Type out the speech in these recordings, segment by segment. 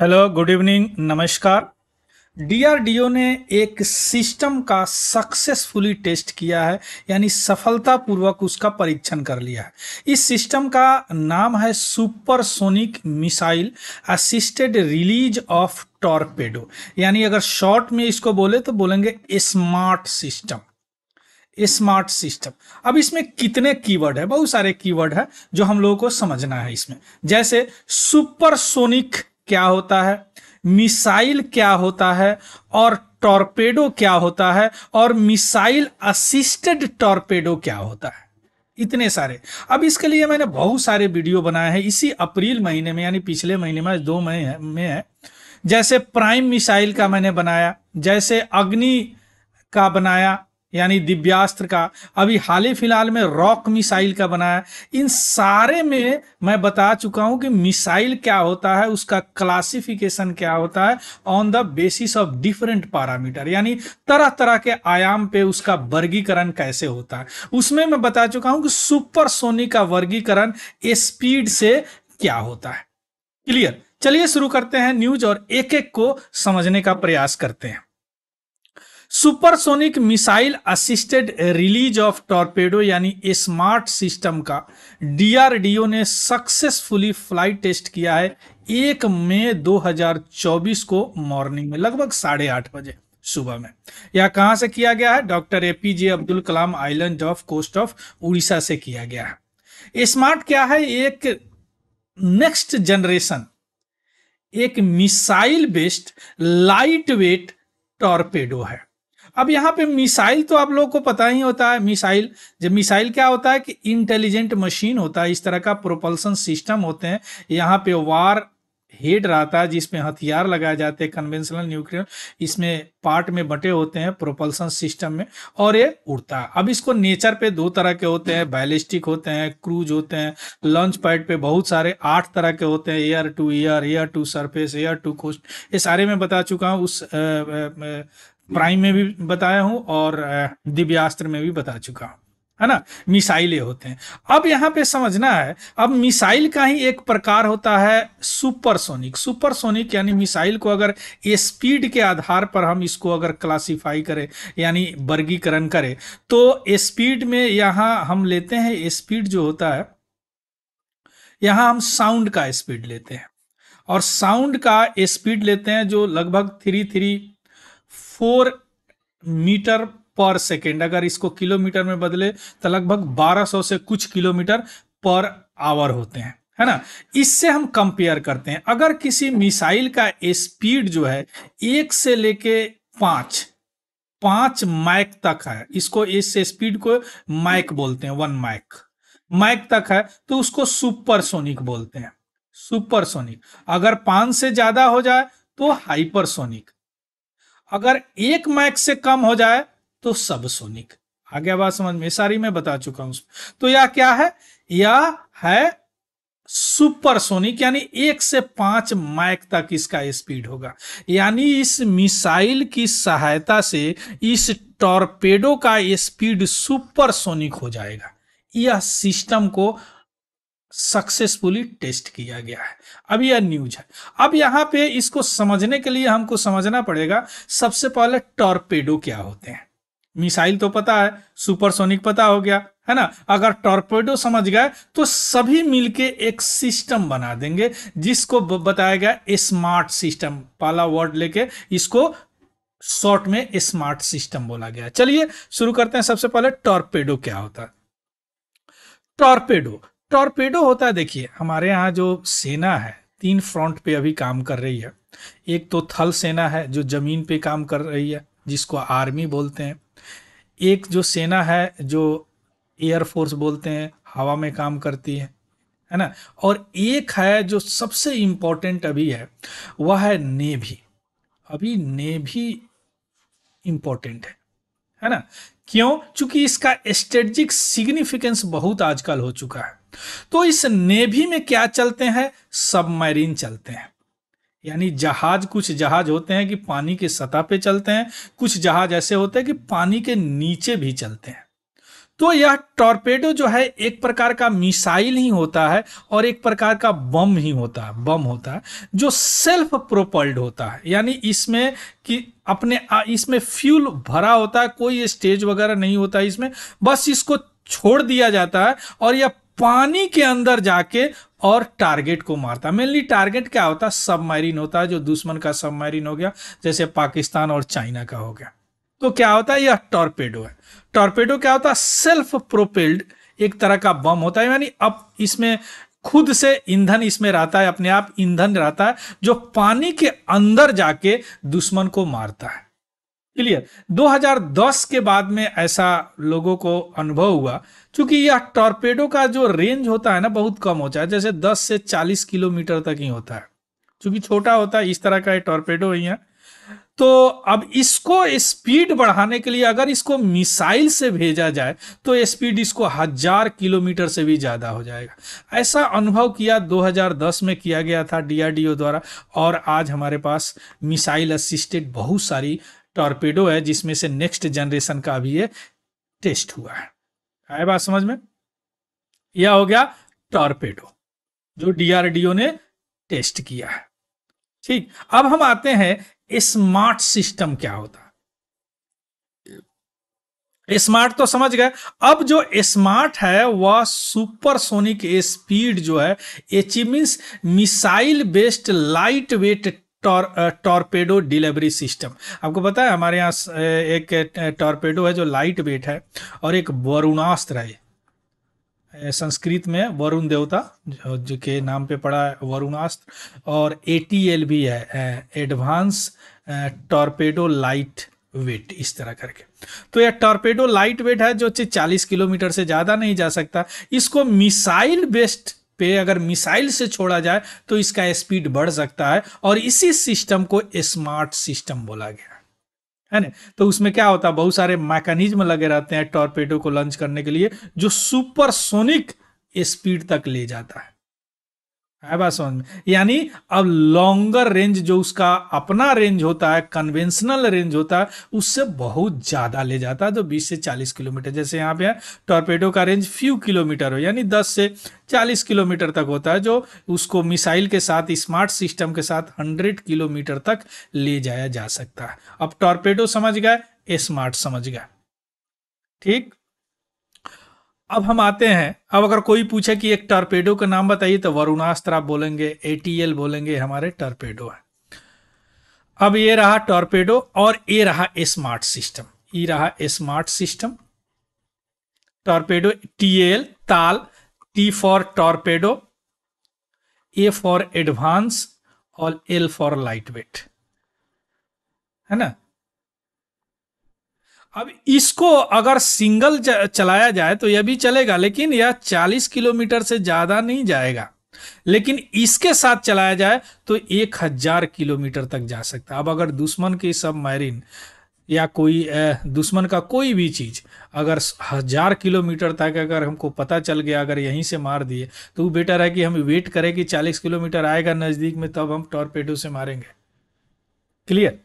hello good evening नमस्कार DRDO ने एक सिस्टम का सक्सेसफुली टेस्ट किया है यानी सफलतापूर्वक उसका परीक्षण कर लिया है इस सिस्टम का नाम है supersonic missile assisted release of torpedo यानी अगर शॉर्ट में इसको बोले तो बोलेंगे स्मार्ट सिस्टम स्मार्ट सिस्टम अब इसमें कितने कीवर्ड है बहुत सारे कीवर्ड है जो हम लोगों को समझना है इसमें जैसे सुपरसोनिक क्या होता है मिसाइल क्या होता है और टॉर्पेडो क्या होता है और मिसाइल असिस्टेड टॉर्पेडो क्या होता है इतने सारे अब इसके लिए मैंने बहुत सारे वीडियो बनाए हैं इसी अप्रैल महीने में यानी पिछले महीने में दो मई में है जैसे प्राइम मिसाइल का मैंने बनाया जैसे अग्नि का बनाया यानी दिव्यास्त्र का अभी हाल ही फिलहाल में रॉक मिसाइल का बनाया इन सारे में मैं बता चुका हूं कि मिसाइल क्या होता है उसका क्लासिफिकेशन क्या होता है on the basis of different parameter यानी तरह तरह के आयाम पे उसका वर्गीकरण कैसे होता है उसमें मैं बता चुका हूं कि सुपर सोनी का वर्गीकरण स्पीड से क्या होता है क्लियर चलिए शुरू करते हैं न्यूज और एक एक को समझने का प्रयास करते हैं supersonic missile assisted release of torpedo यानी स्मार्ट सिस्टम का डीआरडीओ ने सक्सेसफुली फ्लाइट टेस्ट किया है एक मई 2024 को मॉर्निंग में लगभग साढ़े आठ बजे सुबह में यह कहां से किया गया है doctor APJ Abdul Kalam island off coast of Orissa से किया गया है स्मार्ट क्या है एक नेक्स्ट जनरेशन एक missile based light weight torpedo है अब यहाँ पे मिसाइल तो आप लोगों को पता ही होता है मिसाइल जब मिसाइल क्या होता है कि इंटेलिजेंट मशीन होता है इस तरह का प्रोपल्सन सिस्टम होते हैं यहाँ पे वार हेड रहता है जिसमें हथियार लगाए जाते हैं कन्वेंशनल न्यूक्लियर इसमें पार्ट में बटे होते हैं प्रोपल्सन सिस्टम में और ये उड़ता है अब इसको नेचर पे दो तरह के होते हैं बैलिस्टिक होते हैं क्रूज होते हैं लॉन्च पैड पे बहुत सारे आठ तरह के होते हैं air to air air to surface air to coast ये सारे मैं बता चुका हूँ उस आ, आ, आ, प्राइम में भी बताया हूं और दिव्यास्त्र में भी बता चुका हूं है ना मिसाइलें होते हैं अब यहाँ पे समझना है अब मिसाइल का ही एक प्रकार होता है सुपरसोनिक सुपरसोनिक यानी मिसाइल को अगर स्पीड के आधार पर हम इसको अगर क्लासिफाई करें यानी वर्गीकरण करें तो स्पीड में यहाँ हम लेते हैं स्पीड जो होता है यहां हम साउंड का स्पीड लेते हैं और साउंड का स्पीड लेते हैं जो लगभग three three four metre per second अगर इसको किलोमीटर में बदले तो लगभग 1200 से कुछ किलोमीटर पर आवर होते हैं है ना इससे हम कंपेयर करते हैं अगर किसी मिसाइल का स्पीड जो है एक से लेके पांच पांच माइक तक है इसको इस स्पीड को माइक बोलते हैं वन माइक माइक तक है तो उसको सुपरसोनिक बोलते हैं सुपरसोनिक अगर पांच से ज्यादा हो जाए तो हाइपरसोनिक अगर एक मैक से कम हो जाए तो सब सोनिक आगे बात समझ में सारी मैं बता चुका हूं तो यह क्या है यह है सुपरसोनिक यानी एक से पांच माइक तक इसका स्पीड होगा यानी इस मिसाइल की सहायता से इस टॉर्पेडो का स्पीड सुपरसोनिक हो जाएगा यह सिस्टम को सक्सेसफुली टेस्ट किया गया है अब यह न्यूज है अब यहां पे इसको समझने के लिए हमको समझना पड़ेगा सबसे पहले टॉर्पेडो क्या होते हैं मिसाइल तो पता है सुपरसोनिक पता हो गया है ना अगर टॉर्पेडो समझ गए तो सभी मिलके एक सिस्टम बना देंगे जिसको बताया गया स्मार्ट सिस्टम पाला वर्ड लेके इसको शॉर्ट में स्मार्ट सिस्टम बोला गया चलिए शुरू करते हैं सबसे पहले टॉर्पेडो क्या होता है टॉर्पेडो टॉर्पेडो होता है देखिए हमारे यहाँ जो सेना है तीन फ्रंट पे अभी काम कर रही है एक तो थल सेना है जो जमीन पे काम कर रही है जिसको आर्मी बोलते हैं एक जो सेना है जो एयरफोर्स बोलते हैं हवा में काम करती है है ना और एक है जो सबसे इम्पोर्टेंट अभी है वह है नेवी अभी नेवी इम्पोर्टेंट है है ना क्यों चूंकि इसका स्ट्रेटजिक सिग्निफिकेंस बहुत आजकल हो चुका है तो इस नेवी में क्या चलते हैं सबमरीन चलते हैं यानी जहाज कुछ जहाज होते हैं कि पानी के सतह पे चलते हैं कुछ जहाज ऐसे होते हैं कि पानी के नीचे भी चलते हैं तो यह टॉर्पेडो जो है एक प्रकार का मिसाइल ही होता है और एक प्रकार का बम ही होता है बम होता है जो सेल्फ प्रोपल्ड होता है यानी इसमें कि अपने इसमें फ्यूल भरा होता है कोई स्टेज वगैरह नहीं होता इसमें बस इसको छोड़ दिया जाता है और यह पानी के अंदर जाके और टारगेट को मारता मेनली टारगेट क्या होता है सबमरीन होता है जो दुश्मन का सबमरीन हो गया जैसे पाकिस्तान और चाइना का हो गया तो क्या होता है यह टॉर्पेडो है टॉर्पेडो क्या होता है सेल्फ प्रोपेल्ड एक तरह का बम होता है यानी अब इसमें खुद से ईंधन इसमें रहता है अपने आप ईंधन रहता है जो पानी के अंदर जाके दुश्मन को मारता है क्लियर 2010 के बाद में ऐसा लोगों को अनुभव हुआ क्योंकि यह टॉर्पेडो का जो रेंज होता है ना बहुत कम होता है जैसे 10 से 40 किलोमीटर तक ही होता है क्योंकि छोटा होता है इस तरह का टॉर्पेडो ही है तो अब इसको स्पीड बढ़ाने के लिए अगर इसको मिसाइल से भेजा जाए तो स्पीड इसको हजार किलोमीटर से भी ज़्यादा हो जाएगा ऐसा अनुभव किया 2010 में किया गया था डीआरडीओ द्वारा और आज हमारे पास मिसाइल असिस्टेड बहुत सारी टॉर्पेडो है जिसमें से नेक्स्ट जनरेशन का भी ये टेस्ट हुआ है आए बात समझ में यह हो गया टॉर्पेडो जो डीआरडीओ ने टेस्ट किया है ठीक अब हम आते हैं स्मार्ट सिस्टम क्या होता है स्मार्ट तो समझ गए अब जो स्मार्ट है वह सुपरसोनिक स्पीड जो है H missile based light weight tor torpedo delivery system आपको पता है हमारे यहाँ एक टॉर्पेडो है जो लाइट वेट है और एक वरुणास्त्र है संस्कृत में वरुण देवता जो, जो के नाम पे पड़ा है वरुणास्त्र और ए भी है एडवांस टॉर्पेडो लाइट वेट इस तरह करके तो यह टॉर्पेडो लाइट वेट है जो 40 किलोमीटर से ज़्यादा नहीं जा सकता इसको मिसाइल बेस्ड पे अगर मिसाइल से छोड़ा जाए तो इसका स्पीड बढ़ सकता है और इसी सिस्टम को स्मार्ट सिस्टम बोला गया है ना तो उसमें क्या होता है बहुत सारे मैकेनिज्म लगे रहते हैं टॉर्पेडो को लॉन्च करने के लिए जो सुपरसोनिक स्पीड तक ले जाता है है बात समझ में यानी अब लॉन्गर रेंज जो उसका अपना रेंज होता है कन्वेंशनल रेंज होता है उससे बहुत ज़्यादा ले जाता है जो तो 20 से 40 किलोमीटर जैसे यहाँ पे है टॉर्पेडो का रेंज फ्यू किलोमीटर हो यानी 10 से 40 किलोमीटर तक होता है जो उसको मिसाइल के साथ स्मार्ट सिस्टम के साथ 100 किलोमीटर तक ले जाया जा सकता है अब टॉर्पेडो समझ गए स्मार्ट समझ गए ठीक अब हम आते हैं अब अगर कोई पूछे कि एक टर्पेडो का नाम बताइए तो वरुणास्त्र आप बोलेंगे एटीएल बोलेंगे हमारे टॉर्पेडो है अब ये रहा टॉर्पेडो और ये रहा स्मार्ट सिस्टम ये रहा SMART system torpedo TL TAL T for torpedo A for advance और एल फॉर लाइट वेट है ना अब इसको अगर सिंगल चलाया जाए तो यह भी चलेगा लेकिन यह 40 किलोमीटर से ज़्यादा नहीं जाएगा लेकिन इसके साथ चलाया जाए तो एक हजार किलोमीटर तक जा सकता है अब अगर दुश्मन की मायरीन या कोई दुश्मन का कोई भी चीज़ अगर हज़ार किलोमीटर तक अगर हमको पता चल गया अगर यहीं से मार दिए तो वो बेटर है कि हम वेट करें कि चालीस किलोमीटर आएगा नज़दीक में तब हम टॉर्पेडो से मारेंगे क्लियर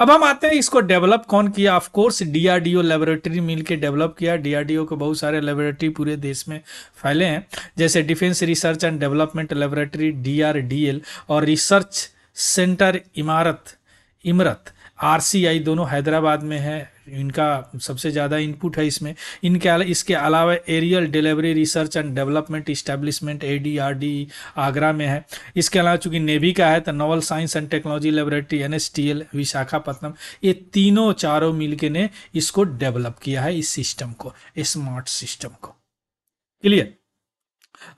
अब हम आते हैं इसको डेवलप कौन किया ऑफ कोर्स डीआरडीओ लेबोरेटरी मिल के डेवलप किया डीआरडीओ के बहुत सारे लेबोरेटरी पूरे देश में फैले हैं जैसे defence research and development laboratory DRDL और research centre Imarat Imarat RCI दोनों हैदराबाद में है इनका सबसे ज़्यादा इनपुट है इसमें इनके इसके अलावा aerial delivery research and development establishment A Agra में है इसके अलावा चूंकि नेवी का है तो naval science and technology laboratory N Visakhapatnam ये तीनों चारों मिलके ने इसको डेवलप किया है इस सिस्टम को स्मार्ट सिस्टम को क्लियर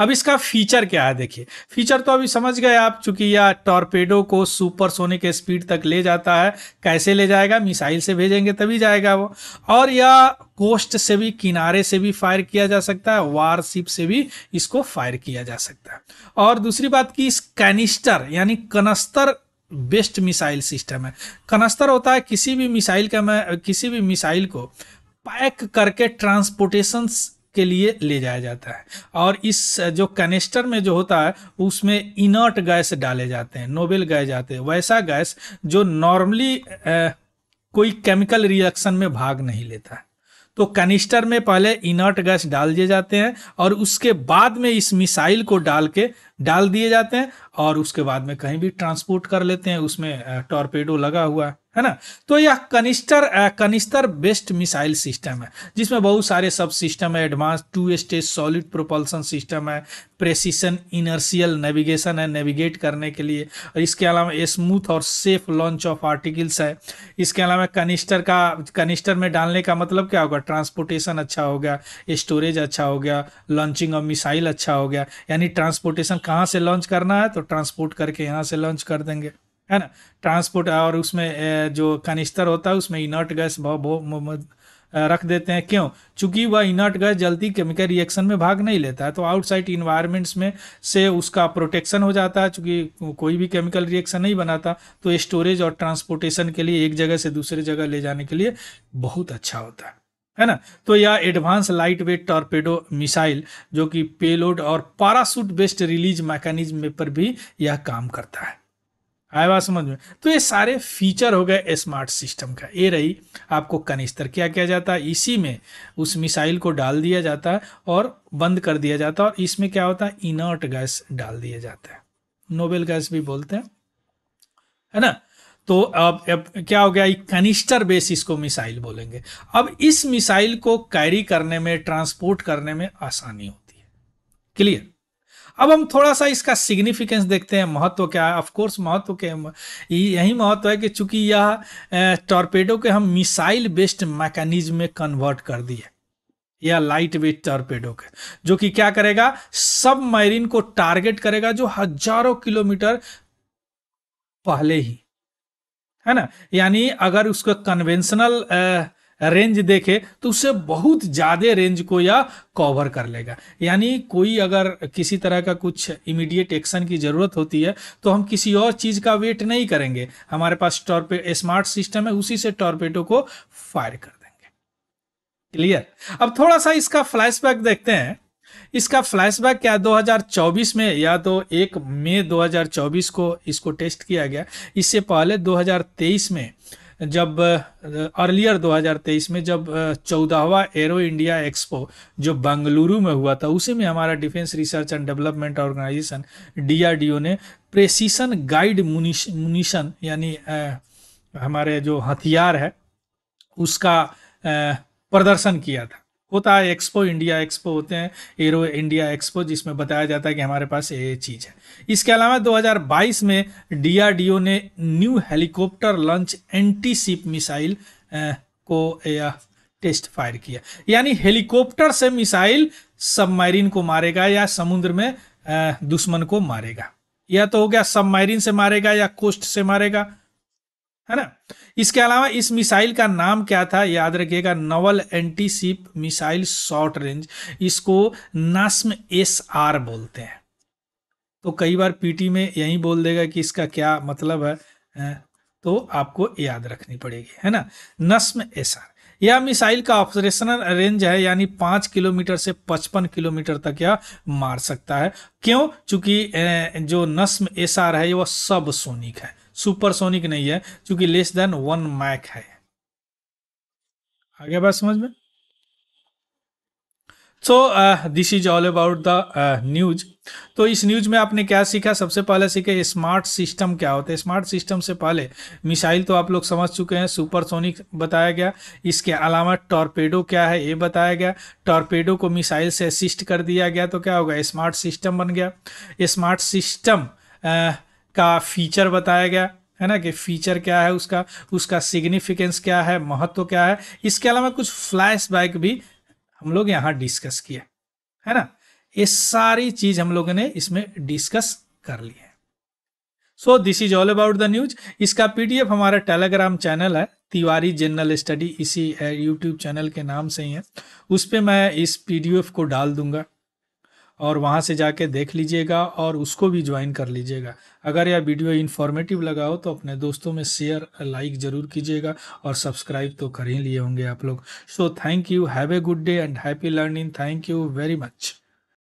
अब इसका फीचर क्या है देखिए फीचर तो अभी समझ गए आप चूंकि यह टॉर्पेडो को सुपर सोने के स्पीड तक ले जाता है कैसे ले जाएगा मिसाइल से भेजेंगे तभी जाएगा वो और यह कोस्ट से भी किनारे से भी फायर किया जा सकता है वारशिप से भी इसको फायर किया जा सकता है और दूसरी बात की कैनिस्टर यानी कनस्तर बेस्ट मिसाइल सिस्टम है कनस्तर होता है किसी भी मिसाइल का मैं किसी भी मिसाइल को पैक करके ट्रांसपोर्टेशन के लिए ले जाया जाता है और इस जो कनेस्टर में जो होता है उसमें इनर्ट गैस डाले जाते हैं नोबेल गैस जाते हैं वैसा गैस जो नॉर्मली कोई केमिकल रिएक्शन में भाग नहीं लेता है तो कनिस्टर में पहले इनर्ट गैस डाल दिए जाते हैं और उसके बाद में इस मिसाइल को डाल के डाल दिए जाते हैं और उसके बाद में कहीं भी ट्रांसपोर्ट कर लेते हैं उसमें टॉर्पेडो लगा हुआ है है ना तो यह canister canister based missile system है जिसमें बहुत सारे सब सिस्टम है advance two stage solid propulsion system है प्रेसिशन इनर्शियल नेविगेशन है नेविगेट करने के लिए और इसके अलावा स्मूथ और सेफ लॉन्च ऑफ आर्टिकल्स है इसके अलावा कनिस्टर का कनिस्टर में डालने का मतलब क्या होगा ट्रांसपोर्टेशन अच्छा हो गया स्टोरेज अच्छा हो गया लॉन्चिंग ऑफ मिसाइल अच्छा हो गया यानी ट्रांसपोर्टेशन कहाँ से लॉन्च करना है तो ट्रांसपोर्ट करके यहाँ से लॉन्च कर देंगे है ना ट्रांसपोर्ट और उसमें जो कनिस्तर होता है उसमें इनर्ट गैस बहुत रख देते हैं क्यों चूंकि वह इनर्ट गैस जल्दी केमिकल रिएक्शन में भाग नहीं लेता है तो आउटसाइड इन्वायरमेंट्स में से उसका प्रोटेक्शन हो जाता है चूंकि कोई भी केमिकल रिएक्शन नहीं बनाता तो स्टोरेज और ट्रांसपोर्टेशन के लिए एक जगह से दूसरे जगह ले जाने के लिए बहुत अच्छा होता है है ना तो यह advance light weight torpedo missile जो कि पेलोड और पारासूट बेस्ड रिलीज मैकेनिज्म पर भी यह काम करता है आए बात समझ में तो ये सारे फीचर हो गए स्मार्ट सिस्टम का ये रही आपको कनिस्तर क्या किया जाता है इसी में उस मिसाइल को डाल दिया जाता है और बंद कर दिया जाता है और इसमें क्या होता है इनर्ट गैस डाल दिया जाता है नोबेल गैस भी बोलते हैं है ना तो अब, अब क्या हो गया कनिस्टर बेस इसको मिसाइल बोलेंगे अब इस मिसाइल को कैरी करने में ट्रांसपोर्ट करने में आसानी होती है क्लियर अब हम थोड़ा सा इसका सिग्निफिकेंस देखते हैं महत्व क्या है ऑफकोर्स महत्व के यही महत्व है कि चूंकि यह टॉर्पेडो के हम मिसाइल बेस्ड मैकेनिज्म में कन्वर्ट कर दिए या लाइट वेट टॉर्पेडो के जो कि क्या करेगा सब मैरिन को टारगेट करेगा जो हजारों किलोमीटर पहले ही है ना यानी अगर उसका कन्वेंशनल रेंज देखे तो उससे बहुत ज़्यादा रेंज को या कवर कर लेगा यानी कोई अगर किसी तरह का कुछ इमीडिएट एक्शन की ज़रूरत होती है तो हम किसी और चीज़ का वेट नहीं करेंगे हमारे पास टॉर्पे स्मार्ट सिस्टम है उसी से टॉर्पेटो को फायर कर देंगे क्लियर अब थोड़ा सा इसका फ्लैशबैक देखते हैं इसका फ्लैशबैक क्या 2024 में या तो एक मई 2024 को इसको टेस्ट किया गया इससे पहले 2023 में जब अर्लियर 2023 में जब चौदहवा एरो इंडिया एक्सपो जो बंगलुरु में हुआ था उसी में हमारा defence research and development organisation DRDO ने प्रेसिशन गाइड मुनिशन यानी हमारे जो हथियार है उसका प्रदर्शन किया था होता है एक्सपो इंडिया एक्सपो होते हैं एरो इंडिया एक्सपो जिसमें बताया जाता है कि हमारे पास ये चीज़ है इसके अलावा 2022 में डीआरडीओ ने new helicopter launch anti ship missile को टेस्ट फायर किया यानी हेलीकॉप्टर से मिसाइल सबमरीन को मारेगा या समुद्र में दुश्मन को मारेगा या तो हो गया सबमरीन से मारेगा या कोस्ट से मारेगा है ना इसके अलावा इस मिसाइल का नाम क्या था याद रखिएगा naval anti ship missile short range इसको नस्म एस आर बोलते हैं तो कई बार पीटी में यही बोल देगा कि इसका क्या मतलब है तो आपको याद रखनी पड़ेगी है ना नस्म एस आर यह मिसाइल का ऑपरेशनल रेंज है यानी पांच किलोमीटर से पचपन किलोमीटर तक यह मार सकता है क्यों चूंकि जो नस्म एस आर है वह सब सोनिक है सुपरसोनिक नहीं है क्योंकि लेस देन वन मैक है आगे बात समझ में so this is all about the news तो इस न्यूज में आपने क्या सीखा सबसे पहले सीखे स्मार्ट सिस्टम क्या होता है स्मार्ट सिस्टम से पहले मिसाइल तो आप लोग समझ चुके हैं सुपरसोनिक बताया गया इसके अलावा टॉर्पेडो क्या है ये बताया गया टॉर्पेडो को मिसाइल से असिस्ट कर दिया गया तो क्या होगा स्मार्ट सिस्टम बन गया स्मार्ट सिस्टम uh, का फीचर बताया गया है ना कि फीचर क्या है उसका उसका सिग्निफिकेंस क्या है महत्व क्या है इसके अलावा कुछ फ्लैश बैक भी हम लोग यहाँ डिस्कस किए है ना ये सारी चीज हम लोगों ने इसमें डिस्कस कर ली है so this is all about the news इसका पीडीएफ हमारा टेलीग्राम चैनल है तिवारी जनरल स्टडी इसी यूट्यूब चैनल के नाम से ही है उस पर मैं इस पीडीएफ को डाल दूंगा और वहाँ से जाके देख लीजिएगा और उसको भी ज्वाइन कर लीजिएगा अगर यह वीडियो इन्फॉर्मेटिव लगा हो तो अपने दोस्तों में शेयर लाइक ज़रूर कीजिएगा और सब्सक्राइब तो कर ही लिए होंगे आप लोग so thank you have a good day and happy learning thank you very much